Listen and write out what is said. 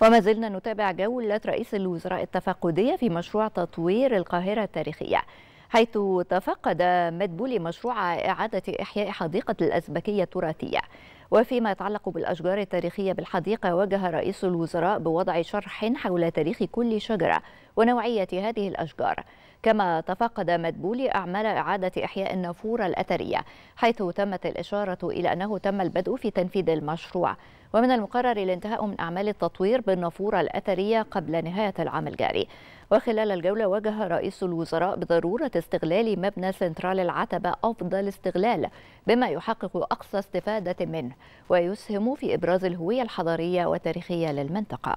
وما زلنا نتابع جولة رئيس الوزراء التفقدية في مشروع تطوير القاهرة التاريخية حيث تفقد مدبولي مشروع إعادة إحياء حديقة الأزبكية التراثية وفيما يتعلق بالأشجار التاريخية بالحديقة وجه رئيس الوزراء بوضع شرح حول تاريخ كل شجرة ونوعية هذه الأشجار كما تفقد مدبولي أعمال إعادة إحياء النافورة الأثرية حيث تمت الإشارة إلى أنه تم البدء في تنفيذ المشروع ومن المقرر الانتهاء من أعمال التطوير بالنافورة الأثرية قبل نهاية العام الجاري وخلال الجولة وجه رئيس الوزراء بضرورة استغلال مبنى سنترال العتبة أفضل استغلال بما يحقق أقصى استفادة منه ويسهم في إبراز الهوية الحضارية والتاريخية للمنطقة